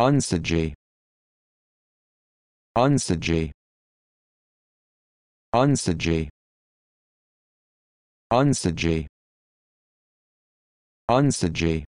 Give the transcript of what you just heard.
Ansaji Ansaji Ansaji Ansaji Ansaji